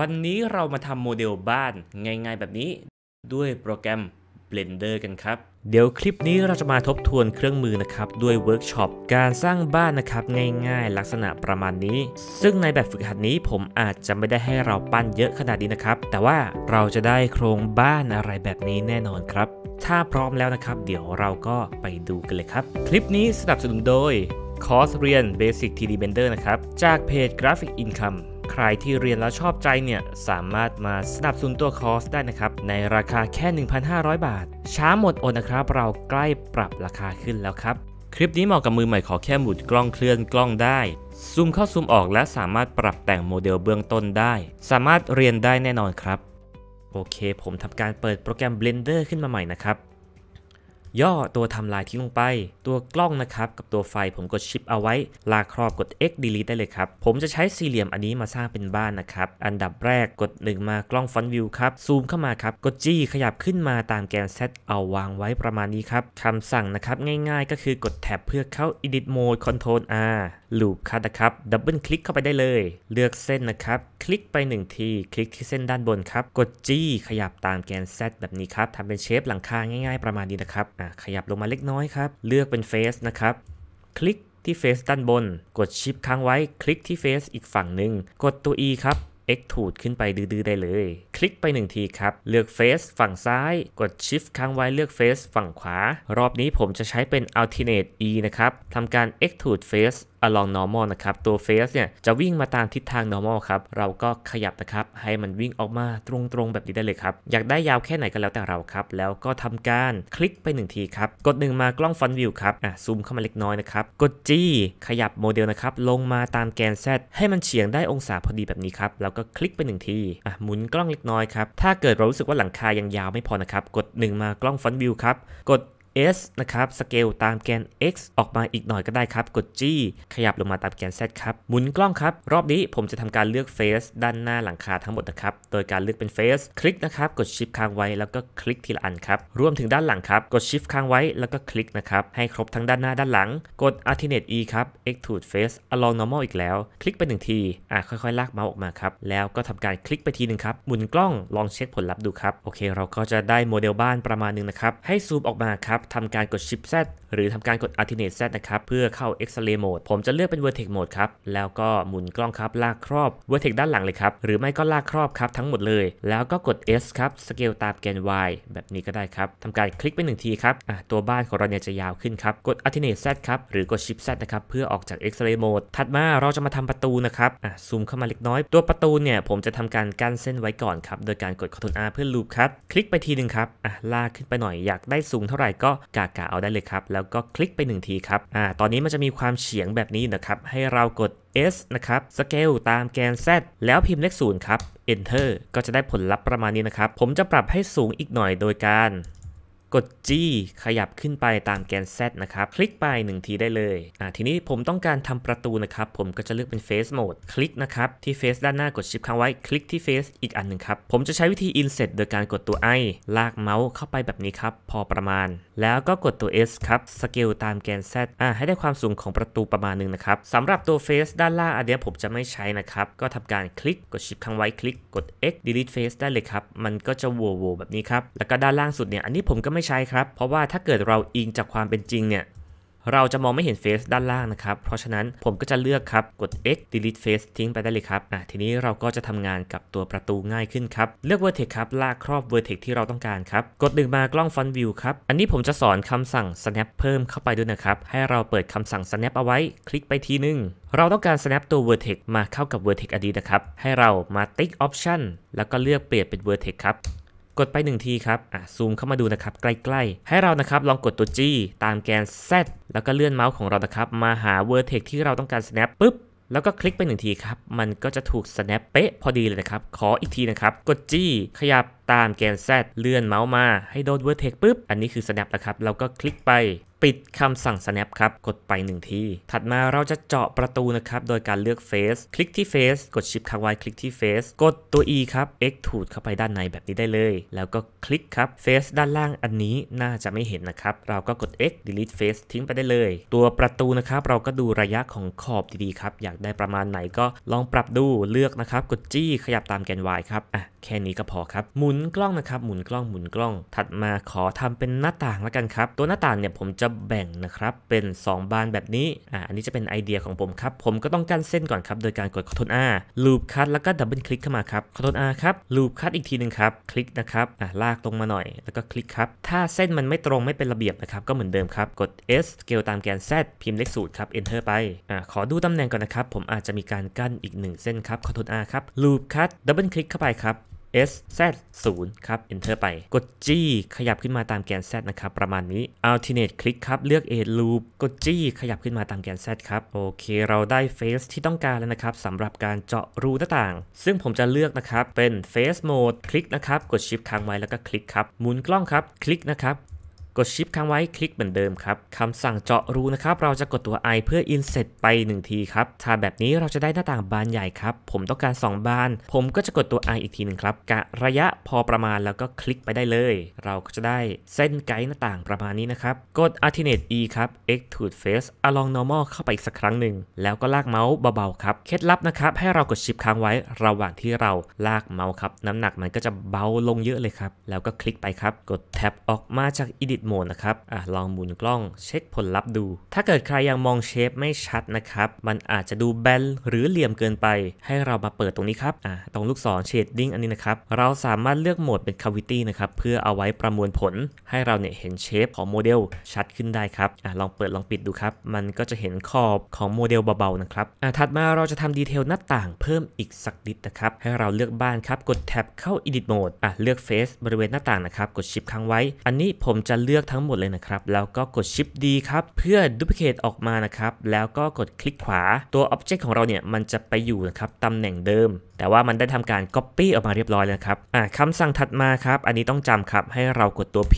วันนี้เรามาทำโมเดลบ้านง่ายๆ แบบนี้ด้วยโปรแกรม Blender กันครับเดี๋ยวคลิปนี้เราจะมาทบทวนเครื่องมือนะครับด้วยเวิร์กช็อปการสร้างบ้านนะครับง่าย ๆ ลักษณะประมาณนี้ ซึ่งในแบบฝึกหัดนี้ผมอาจจะไม่ได้ให้เราปั้นเยอะขนาดนี้นะครับ แต่ว่าเราจะได้โครงบ้านอะไรแบบนี้แน่นอนครับ ถ้าพร้อมแล้วนะครับเดี๋ยวเราก็ไปดูกันเลยครับ คลิปนี้สนับสนุนโดยคอร์สเรียน Basic 3D Blender นะครับจากเพจ Graphic Income ใครที่เรียนแล้วชอบใจเนี่ยสามารถมาสนับสนุนตัวคอร์สได้นะครับในราคาแค่ 1,500 บาท ช้าหมดอดนะครับ เราใกล้ปรับราคาขึ้นแล้วครับ คลิปนี้เหมาะกับมือใหม่ขอแค่หมุนกล้องเคลื่อนกล้องได้ ซูมเข้าซูมออกและสามารถปรับแต่งโมเดลเบื้องต้นได้ สามารถเรียนได้แน่นอนครับ โอเคผมทำการเปิดโปรแกรม Blender ขึ้นมาใหม่นะครับย่อตัวทำลายทิ้งลงไป ตัวกล้องนะครับกับตัวไฟผมกดชิปเอาไว้ ลากครอบกด X delete ได้เลยครับ ผมจะใช้สี่เหลี่ยมอันนี้มาสร้างเป็นบ้านนะครับ อันดับแรกกด 1 มากล้องฟอนต์วิวครับ ซูมเข้ามาครับ กด G ขยับขึ้นมาตามแกนตเอาวางไว้ประมาณนี้ครับ คำสั่งนะครับง่ายๆ ก็คือกดแท็บเพื่อเข้า edit mode control R loop cut นะครับดับเบิลคลิกเข้าไปได้เลยเลือกเส้นนะครับ คลิกไป1ทีคลิกที่เส้นด้านบนครับ กด G ขยับตามแกน Z แบบนี้ครับทำเป็นเชฟหลังคาง่ายๆ ประมาณนี้นะครับขยับลงมาเล็กน้อยครับ เลือกเป็นเฟสนะครับ คลิกที่เฟสด้านบน กดชิปค้างไว้ คลิกที่เฟสอีกฝั่งหนึ่ง กดตัว E ครับ x ถูดขึ้นไปดื้อๆ ได้เลย คลิกไปหนึ่งทีครับ เลือกเฟสฝั่งซ้าย กด Shift ค้างไว้ เลือกเฟสฝั่งขวา รอบนี้ผมจะใช้เป็น Alternate E นะครับ ทำการ x ถูดเฟส along normal นะครับตัว face เนี่ยจะวิ่งมาตามทิศทาง normal ครับ เราก็ขยับนะครับ ให้มันวิ่งออกมาตรงๆแบบนี้ได้เลยครับ อยากได้ยาวแค่ไหนก็แล้วแต่เราครับ แล้วก็ทำการคลิกไป1ทีครับ กด 1 มากล้องฟันวิวครับอ่ะซูมเข้ามาเล็กน้อยนะครับกด G ขยับโมเดลนะครับลงมาตามแกน Z ให้มันเฉียงได้องศาพอดีแบบนี้ครับ แล้วก็คลิกไป1ทีอ่ะหมุนกล้องเล็กน้อยครับถ้าเกิดเรารู้สึกว่าหลังคายังยาวไม่พอนะครับกด 1 มากล้องฟันวิวครับกด s นะครับสเกลตามแกน x ออกมาอีกหน่อยก็ได้ครับกด g ขยับลงมาตามแกน z ครับหมุนกล้องครับ รอบนี้ผมจะทำการเลือกเฟสด้านหน้าหลังคาทั้งหมดนะครับ โดยการเลือกเป็นเฟสคลิกนะครับกดชิปค้างไว้แล้วก็คลิกทีละอันครับรวมถึงด้านหลังครับ กดชิปค้างไว้แล้วก็คลิกนะครับให้ครบทั้งด้านหน้าด้านหลัง กด alternate e ครับ extrude face along normal อีกแล้ว คลิกไปหนึ่งทีอ่ะค่อยๆ ลากเมาส์ออกมาครับแล้วก็ทำการคลิกไปทีหนึ่งครับหมุนกล้องลองเช็คผลลัพธ์ดูครับ โอเคเราก็จะได้โมเดลบ้านประมาณนึงนะครับให้ซูมออกมาครับทำการกด Shift Z หรือทำการกด Alternate Z นะครับ เพื่อเข้า X-ray Mode ผมจะเลือกเป็น Vertex Mode ครับ แล้วก็หมุนกล้องครับลากครอบ Vertex ด้านหลังเลยครับ หรือไม่ก็ลากครอบครับ ทั้งหมดเลย แล้วก็กด S ครับ Scale ตามแกน Y แบบนี้ก็ได้ครับทำการคลิกไปหนึ่งทีครับตัวบ้านของเราเนี่ยจะยาวขึ้นครับ กด Alternate Z ครับ หรือกด Shift Z นะครับเพื่อออกจาก X-ray Mode ถัดมาเราจะมาทำประตูนะครับซูมเข้ามาเล็กน้อย ตัวประตูเนี่ยผมจะทำการกั้นเส้นไว้ก่อนครับโดยการกด Ctrl R เพื่อ Loop Cut คลิกไปทีหนึ่งครับลากขึ้นไปหน่อยอยากได้สูงเท่าไหร่ก็กากาเอาได้เลยครับ แล้วก็คลิกไป1ทีครับอ่าตอนนี้มันจะมีความเฉียงแบบนี้นะครับ ให้เรากด S นะครับ Scale ตามแกน Z แล้วพิมพ์เลขศูนย์ครับ Enter ก็จะได้ผลลัพธ์ประมาณนี้นะครับ ผมจะปรับให้สูงอีกหน่อยโดยการกด G ขยับขึ้นไปตามแกน Z นะครับ คลิกไป1ทีได้เลยอ่าทีนี้ผมต้องการทำประตูนะครับ ผมก็จะเลือกเป็น Face Mode คลิกนะครับ ที่เฟ e ด้านหน้ากดชิปค้างไว้คลิกที่เฟ e อีกอันหนึ่งครับ ผมจะใช้วิธี Inset โดยการกดตัว I ลากเมาส์เข้าไปแบบนี้ครับ พอประมาณ แล้วก็กดตัว S ครับสเกลตามแกน Z อ่าให้ได้ความสูงของประตูประมาณนึงนะครับสำหรับตัวเฟ e ด้านล่างอันเดียผมจะไม่ใช้นะครับก็ทำการคลิกกดชิปค้างไว้คลิกกด X delete face ได้เลยครับมันก็จะโวโวแบบนี้ครับแล้วก็ด้านล่างสุดเนี่ยอันนี้ผมก็ไม่ใช้ครับ เพราะว่าถ้าเกิดเราอิงจากความเป็นจริงเนี่ยเราจะมองไม่เห็นเฟซด้านล่างนะครับ เพราะฉะนั้นผมก็จะเลือกครับกด X delete face ทิ้งไปได้เลยครับอ่ะทีนี้เราก็จะทำงานกับตัวประตูง่ายขึ้นครับ เลือก vertex ครับลากครอบ vertex ที่เราต้องการครับ กดดึงมากล้อง front view ครับ อันนี้ผมจะสอนคำสั่ง snap เพิ่มเข้าไปด้วยนะครับ ให้เราเปิดคำสั่ง snap เอาไว้ คลิกไปทีนึงเราต้องการ snap ตัว vertex มาเข้ากับ vertex อดีตนะครับ ให้เรามาติ๊ก option แล้วก็เลือกเปลี่ยนเป็น vertex ครับกดไป1ทีครับอ่ะซูมเข้ามาดูนะครับใกล้ๆ ให้เรานะครับลองกดตัว G ตามแกน Z แล้วก็เลื่อนเมาส์ของเรานะครับมาหา vertex ที่เราต้องการ snap ปุ๊บ แล้วก็คลิกไปหนึ่งทีครับ มันก็จะถูก snap เป๊ะ พอดีเลยนะครับ ขออีกทีนะครับ กดจี้ขยับตามแกน Z เลื่อนเมาส์มาให้โดน vertex ปุ๊บ อันนี้คือ snap นะครับเราก็คลิกไป ปิดคำสั่ง snap ครับ กดไป 1 ที ถัดมาเราจะเจาะประตูนะครับ โดยการเลือก face คลิกที่ face กดชิปค้างไว้คลิกที่ face กดตัว e ครับ x ถูดเข้าไปด้านในแบบนี้ได้เลย แล้วก็คลิกครับ face ด้านล่างอันนี้น่าจะไม่เห็นนะครับ เราก็กด x delete face ทิ้งไปได้เลย ตัวประตูนะครับเราก็ดูระยะของขอบดีๆครับ อยากได้ประมาณไหนก็ลองปรับดูเลือกนะครับกดจี้ขยับตามแกน y ครับอ่ะแค่นี้ก็พอครับมุนนกล้องนะครับหมุนกล้องหมุนกล้อง ถัดมาขอทำเป็นหน้าต่างแล้วกันครับ ตัวหน้าต่างเนี่ยผมจะแบ่งนะครับเป็น 2 บานแบบนี้ อ่าอันนี้จะเป็นไอเดียของผมครับ ผมก็ต้องกั้นเส้นก่อนครับ โดยการกด Ctrl R ลูปคัทแล้วก็ดับเบิลคลิกเข้ามาครับ Ctrl R ครับลูปคัทอีกทีหนึ่งครับคลิกนะครับอ่าลากตรงมาหน่อย แล้วก็คลิกครับถ้าเส้นมันไม่ตรงไม่เป็นระเบียบนะครับก็เหมือนเดิมครับ กด S สเกลตามแกน Z พิมพ์เลขสูตรครับ Enter ไปอ่าขอดูตำแหน่งก่อนนะครับ ผมอาจจะมีการกั้นอีก 1 เส้นครับ Ctrl R ครับลูปคัทดับเบิลคลิกเข้าไปครับ SZ0 ครับ Enter ไป กด G ขยับขึ้นมาตามแกน Z นะครับ ประมาณนี้ Alternate คลิกครับ เลือก A Loop กด G ขยับขึ้นมาตามแกน Z ครับ โอเค เราได้เฟสที่ต้องการแล้วนะครับ สำหรับการเจาะรูหน้าต่าง ซึ่งผมจะเลือกนะครับ เป็น Face Mode คลิกนะครับ กด Shift ค้างไว้แล้วก็คลิกครับ หมุนกล้องครับ คลิกนะครับกดชิปค้างไว้ คลิกเหมือนเดิมครับคำสั่งเจาะรูนะครับเราจะกดตัว i เพื่อ i n s e t ไป 1 ทีครับถ้าแบบนี้เราจะได้หน้าต่างบานใหญ่ครับ ผมต้องการ 2 บาน ผมก็จะกดตัว i อีกทีหนึ่งครับกะระยะพอประมาณแล้วก็คลิกไปได้เลย เราก็จะได้เส้นไกด์หน้าต่างประมาณนี้นะครับ กด alternate e ครับ extrude face along normal เข้าไปอีกสักครั้งหนึ่ง แล้วก็ลากเมาส์เบาๆครับ เคล็ดลับนะครับ ให้เรากดชิปค้างไว้ระหว่างที่เราลากเมาส์ครับน้ำหนักมันก็จะเบาลงเยอะเลยครับแล้วก็คลิกไปครับกดแท็บออกมาจาก edit โหมดนะครับอ่ะลองหมุนกล้องเช็คผลลัพธ์ดู ถ้าเกิดใครยังมองเชฟไม่ชัดนะครับ มันอาจจะดูแบนหรือเหลี่ยมเกินไป ให้เรามาเปิดตรงนี้ครับอ่ะตรงลูกศรเชดดิ้งอันนี้นะครับ เราสามารถเลือกโหมดเป็น cavity นะครับ เพื่อเอาไว้ประมวลผลให้เราเนี่ยเห็นเชฟของโมเดลชัดขึ้นได้ครับอ่ะลองเปิดลองปิดดูครับ มันก็จะเห็นขอบของโมเดลเบาๆนะครับอ่ะถัดมาเราจะทำดีเทลหน้าต่าง เพิ่มอีกสักนิดนะครับ ให้เราเลือกบ้านครับ กดแท็บเข้า edit mode อ่ะเลือก face บริเวณหน้าต่างนะครับ กดชิปค้างไว้ อันนี้ผมจะเลือกลือกทั้งหมดเลยนะครับ แล้วก็กด Shift D ครับ เพื่อ Duplicate ออกมานะครับ แล้วก็กดคลิกขวาตัว Object ของเราเนี่ยมันจะไปอยู่นะครับตำแหน่งเดิม แต่ว่ามันได้ทำการ Copy ออกมาเรียบร้อยแล้วครับาคำสั่งถัดมาครับ อันนี้ต้องจำครับให้เรากดตัว P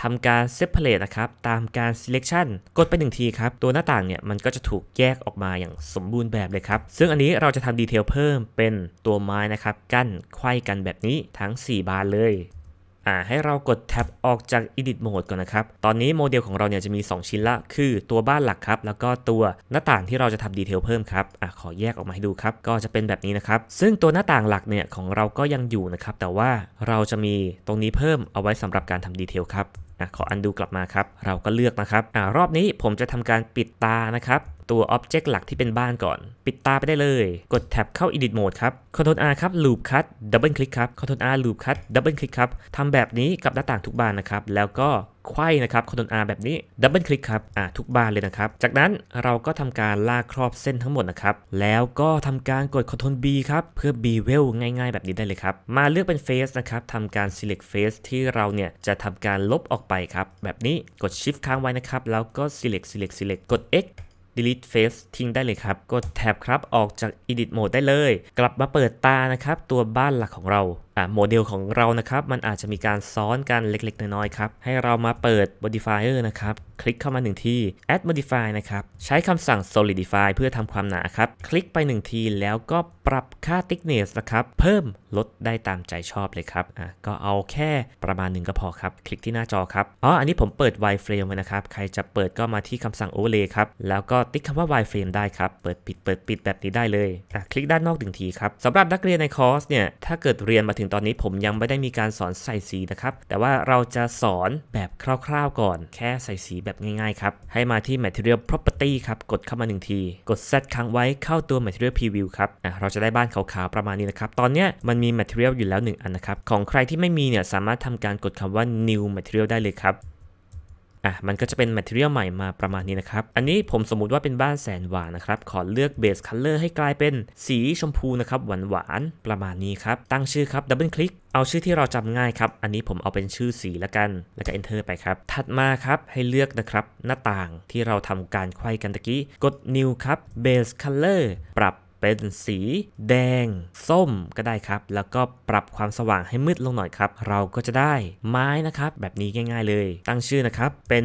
ทำการ Separate นะครับ ตามการ Selection กดไปหนึ่งทีครับ ตัวหน้าต่างเนี่ย มันก็จะถูกแยกออกมาอย่างสมบูรณ์แบบเลยครับ ซึ่งอันนี้เราจะทำดีเทลเพิ่มเป็นตัวไม้นะครับกั้นไขว้กันแบบนี้ทั้ง 4 บานเลย่าให้เรากดแท็บออกจาก Edit Mode ก่อนนะครับ ตอนนี้โมเดลของเราเนี่ยจะมี 2 ชิ้นละ คือตัวบ้านหลักครับ แล้วก็ตัวหน้าต่างที่เราจะทำดีเทลเพิ่มครับอ่าขอแยกออกมาให้ดูครับ ก็จะเป็นแบบนี้นะครับ ซึ่งตัวหน้าต่างหลักเนี่ยของเราก็ยังอยู่นะครับ แต่ว่าเราจะมีตรงนี้เพิ่มเอาไว้สำหรับการทำดีเทลครับอ่ะขออันดูกลับมาครับ เราก็เลือกนะครับอ่ารอบนี้ผมจะทำการปิดตานะครับตัวอ็อบเจกต์หลักที่เป็นบ้านก่อน ปิดตาไปได้เลย กดแท็บเข้า Edit Mode ครับ Ctrl R ครับ Loop Cut Double Click ครับ Ctrl R Loop Cut Double Click ครับทำแบบนี้กับหน้าต่างทุกบานนะครับแล้วก็ไข่นะครับคอนโนอาร์แบบนี้ดับเบิลคลิกครับอ่าทุกบานเลยนะครับ จากนั้นเราก็ทำการลากครอบเส้นทั้งหมดนะครับแล้วก็ทำการกดคอนทรลบีครับเพื่อบีเวลง่ายๆ แบบนี้ได้เลยครับ มาเลือกเป็นเฟสนะครับทำการ Select Face ที่เราเนี่ยจะทำการลบออกไปครับแบบนี้กด Shift ค้างไว้นะครับแล้วก็ Select Select Select กด X delete face ทิ้งได้เลยครับ กดแท็บครับออกจาก edit mode ได้เลย กลับมาเปิดตานะครับ ตัวบ้านหลักของเราอะโมเดลของเรานะครับ มันอาจจะมีการซ้อนกันเล็ก ๆน้อยๆครับให้เรามาเปิด modifier นะครับคลิกเข้ามา1ที่ add modify นะ ครับ ใช้คำสั่ง solidify เพื่อทำความหนาครับ คลิกไป1ทีแล้วก็ปรับค่า thickness นะครับเพิ่มลดได้ตามใจชอบเลยครับอ่ะก็เอาแค่ประมาณหนึ่งก็พอครับ คลิกที่หน้าจอครับอ๋ออันนี้ผมเปิด wireframe ไว้นะครับใครจะเปิดก็มาที่คำสั่ง overlay ครับแล้วก็ติ๊กคำว่า wireframe ได้ครับเปิดปิดเปิดปิดแบบนี้ได้เลยอ่ะคลิกด้านนอกหนึ่งทีครับสำหรับนักเรียนในคอร์สเนี่ยถ้าเกิดเรียนมาถึงตอนนี้ผมยังไม่ได้มีการสอนใส่สีนะครับแต่ว่าเราจะสอนแบบคร่าวๆ ก่อนแค่ใส่สีแบบง่ายๆ ครับ ให้มาที่ material property ครับ กดเข้ามาหนึ่งที กด set ค้างไว้ เข้าตัว material preview ครับนะเราจะได้บ้านขาวๆ ประมาณนี้นะครับ ตอนนี้มันมี material อยู่แล้ว 1 อันนะครับ ของใครที่ไม่มีเนี่ยสามารถทำการกดคำว่า new material ได้เลยครับอ่ะมันก็จะเป็น material ใหม่มาประมาณนี้นะครับ อันนี้ผมสมมุติว่าเป็นบ้านแสนหวานนะครับ ขอเลือกเบสคัลเลอร์ให้กลายเป็น สีชมพูนะครับหวานหวานประมาณนี้ครับตั้งชื่อครับดับเบิลคลิก เอาชื่อที่เราจำง่ายครับอันนี้ผมเอาเป็นชื่อสีละกันแล้วก็ enter ไปครับ ถัดมาครับให้เลือกนะครับหน้าต่างที่เราทำการไขว้กันตะกี้ กด new ครับ base color ปรับเป็นสี แดงส้มก็ได้ครับ แล้วก็ปรับความสว่างให้มืดลงหน่อยครับเราก็จะได้ไม้นะครับแบบนี้ง่ายๆเลย ตั้งชื่อนะครับเป็น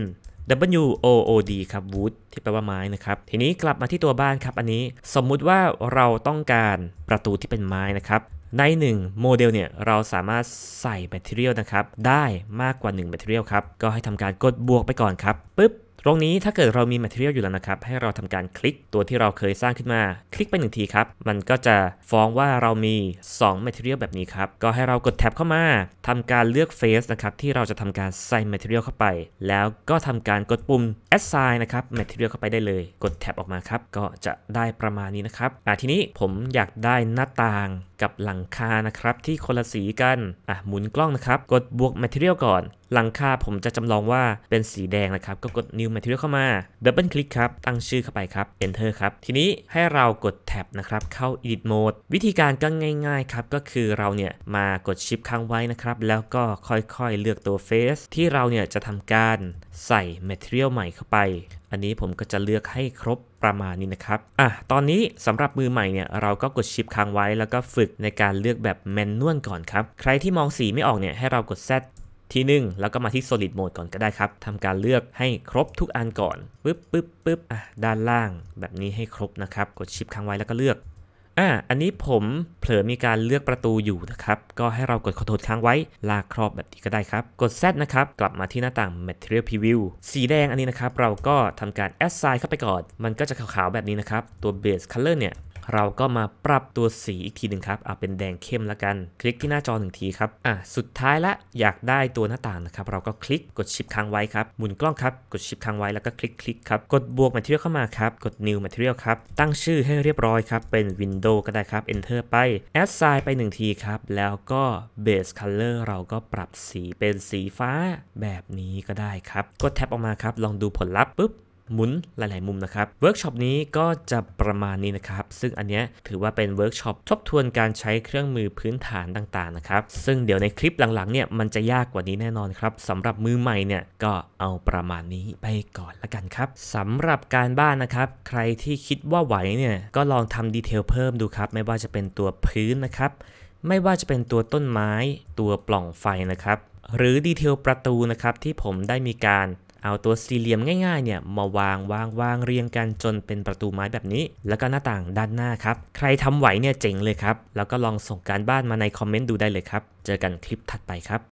W O O D ครับ wood ที่แปลว่าไม้นะครับทีนี้กลับมาที่ตัวบ้านครับอันนี้สมมุติว่าเราต้องการประตูที่เป็นไม้นะครับใน1โมเดลเนี่ยเราสามารถใส่แมทเทอเรียลนะครับได้มากกว่า1แมทเทอเรียลครับก็ให้ทำการกดบวกไปก่อนครับปึ๊บตรงนี้ถ้าเกิดเรามี material อยู่แล้วนะครับ ให้เราทำการคลิกตัวที่เราเคยสร้างขึ้นมา คลิกไปหนึ่งทีครับ มันก็จะฟ้องว่าเรามี 2 material แบบนี้ครับ ก็ให้เรากดแท็บเข้ามา ทำการเลือกเฟสนะครับที่เราจะทำการใส่ material เข้าไป แล้วก็ทำการกดปุ่ม assign นะครับ material เข้าไปได้เลย กดแท็บออกมาครับก็จะได้ประมาณนี้นะครับอ่ะทีนี้ผมอยากได้หน้าต่างกับหลังคานะครับที่คนละสีกันอ่ะหมุนกล้องนะครับกดบวก material ก่อน หลังคาผมจะจำลองว่าเป็นสีแดงนะครับ ก็กด new material เข้ามา double click ครับตั้งชื่อเข้าไปครับ enter ครับทีนี้ให้เรากดแท็บนะครับเข้า edit mode วิธีการก็ง่ายๆครับก็คือเราเนี่ยมากดชิปค้างไว้นะครับแล้วก็ค่อยๆเลือกตัว face ที่เราเนี่ยจะทำการใส่ material ใหม่เข้าเข้าไป อันนี้ผมก็จะเลือกให้ครบประมาณนี้นะครับ อ่ะ ตอนนี้สำหรับมือใหม่เนี่ยเราก็กดชิปค้างไว้แล้วก็ฝึกในการเลือกแบบแมนนวลก่อนครับ ใครที่มองสีไม่ออกเนี่ยให้เรากด Z ที่1แล้วก็มาที่ solid mode ก่อนก็ได้ครับทำการเลือกให้ครบทุกอันก่อน ปึ๊บปึ๊บปึ๊บอ่ะ ด้านล่างแบบนี้ให้ครบนะครับ กดชิปค้างไว้แล้วก็เลือกอ่าอันนี้ผมเผลอมีการเลือกประตูอยู่นะครับ ก็ให้เรากดคอนโทรลค้างไว้ ลากครอบแบบนี้ก็ได้ครับ กด Z นะครับ กลับมาที่หน้าต่าง Material Preview สีแดงอันนี้นะครับ เราก็ทำการ Assign เข้าไปก่อน มันก็จะขาวๆ แบบนี้นะครับ ตัว Base Color เนี่ยเราก็มาปรับตัวสีอีกทีหนึ่งครับเอาเป็นแดงเข้มละกัน คลิกที่หน้าจอหนึ่งทีครับ อ่ะ สุดท้ายละ อยากได้ตัวหน้าต่างนะครับ เราก็คลิกกดชิปค้างไว้ครับหมุนกล้องครับ กดชิปค้างไว้แล้วก็คลิกคลิกครับ กดบวกมาเ e r ่ a l เข้ามาครับ กด new material ครับ ตั้งชื่อให้เรียบร้อยครับ เป็น window ก็ได้ครับ enter ไป a d s i g n ไป1ทีครับ แล้วก็ base color เราก็ปรับสีเป็นสีฟ้าแบบนี้ก็ได้ครับ กดแท็บออกมาครับ ลองดูผลลัพธ์ปุ๊บหมุนหลาย ๆ มุมนะครับ เวิร์กช็อปนี้ก็จะประมาณนี้นะครับ ซึ่งอันนี้ถือว่าเป็นเวิร์กช็อปทบทวนการใช้เครื่องมือพื้นฐานต่าง ๆ นะครับ ซึ่งเดี๋ยวในคลิปหลัง ๆ เนี่ยมันจะยากกว่านี้แน่นอนครับสำหรับมือใหม่เนี่ยก็เอาประมาณนี้ไปก่อนละกันครับสำหรับการบ้านนะครับ ใครที่คิดว่าไหวเนี่ยก็ลองทำดีเทลเพิ่มดูครับไม่ว่าจะเป็นตัวพื้นนะครับ ไม่ว่าจะเป็นตัวต้นไม้ ตัวปล่องไฟนะครับหรือดีเทลประตูนะครับที่ผมได้มีการเอาตัวสี่เหลี่ยมง่ายๆเนี่ยมาวางวางวางเรียงกันจนเป็นประตูไม้แบบนี้ แล้วก็หน้าต่างด้านหน้าครับ ใครทำไหวเนี่ยเจ๋งเลยครับ แล้วก็ลองส่งการบ้านมาในคอมเมนต์ดูได้เลยครับ เจอกันคลิปถัดไปครับ